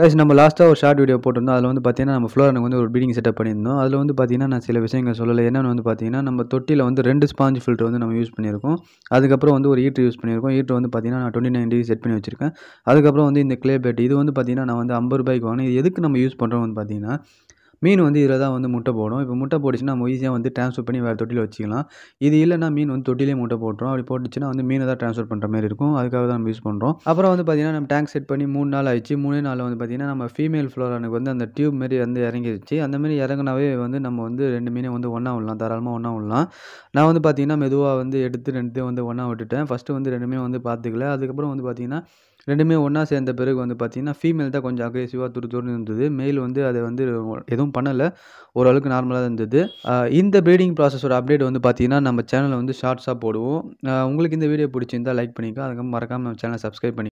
guys நம்ம லாஸ்ட்டாக ஒரு ஷார்ட் வீடியோ போட்டிருந்தோம் அதில் வந்து பார்த்தீங்கன்னா நம்ம ஃப்ளோரனுக்கு வந்து ஒரு பீடிங் செட்டப் பண்ணியிருந்தோம் அதில் வந்து பார்த்தீங்கன்னா நான் சில விஷயங்கள் சொல்லலை என்னென்னு வந்து பார்த்தீங்கன்னா நம்ம தொட்டியில் வந்து ரெண்டு ஸ்பாஞ்ச் ஃபில்டர் வந்து நம்ம யூஸ் பண்ணியிருக்கோம் அதுக்கப்புறம் வந்து ஒரு ஹீட்ரு யூஸ் பண்ணியிருக்கோம் ஹீட்ரு வந்து பார்த்தீங்கன்னா நான் டுவெண்ட்டி நைன் டிகிரி செட் பண்ணி வச்சிருக்கேன் அதுக்கப்புறம் வந்து இந்த கிளே பேட் இது வந்து பார்த்தீங்கன்னா நான் வந்து ஐம்பது ரூபாய்க்கு வாங்கினேன் எதுக்கு நம்ம யூஸ் பண்ணுறோம் வந்து பார்த்தீங்கன்னா மீன் வந்து இதில் தான் வந்து முட்டை போடும் இப்போ முட்டை போட்டுச்சுன்னா நம்ம ஈஸியாக வந்து ட்ரான்ஸ்ஃபர் பண்ணி வேறு தொட்டியில் வச்சிக்கலாம் இது இல்லைனா மீன் வந்து தொட்டிலே முட்டை போட்டுரும் அப்படி போட்டுச்சுன்னா வந்து மீனை தான் ட்ரான்ஸ்ஃபர் பண்ணுற மாதிரி இருக்கும் அதுக்காக தான் நம்ம யூஸ் பண்ணுறோம் அப்புறம் வந்து பார்த்திங்கன்னா நம்ம டேங்க் செட் பண்ணி மூணு நாள் ஆயிடுச்சு மூணு நாள் வந்து பார்த்திங்கன்னா நம்ம ஃபீமேல் ஃப்ளோரானுக்கு வந்து அந்த டியூப் மாரி வந்து இறங்கிடுச்சு அந்த மாதிரி இறங்கினாவே வந்து நம்ம வந்து ரெண்டு மீனை வந்து ஒன்றா விடலாம் தாராளமாக ஒன்றா விடலாம் நான் வந்து பார்த்திங்கன்னா மெதுவாக வந்து எடுத்து ரெண்டு வந்து ஒன்றா விட்டுட்டேன் ஃபஸ்ட்டு வந்து ரெண்டுமே வந்து பார்த்துக்கல அதுக்கப்புறம் வந்து பார்த்திங்கன்னா ரெண்டுமே ஒன்றா சேர்ந்த பிறகு வந்து பார்த்திங்கன்னா ஃபீமேல் தான் கொஞ்சம் அக்ரெசிவாக துரு துருன்னு இருந்தது மேல் வந்து அதை வந்து எதுவும் எதுவும் பண்ணலை ஓரளவுக்கு நார்மலாக இருந்தது இந்த ப்ரீடிங் ப்ராசஸோட அப்டேட் வந்து பார்த்தீங்கன்னா நம்ம சேனலில் வந்து ஷார்ட்ஸாக போடுவோம் உங்களுக்கு இந்த வீடியோ பிடிச்சிருந்தால் லைக் பண்ணிக்கோ அதுக்கப்புறம் மறக்காமல் நம்ம சேனலை சப்ஸ்கிரைப் பண்ணி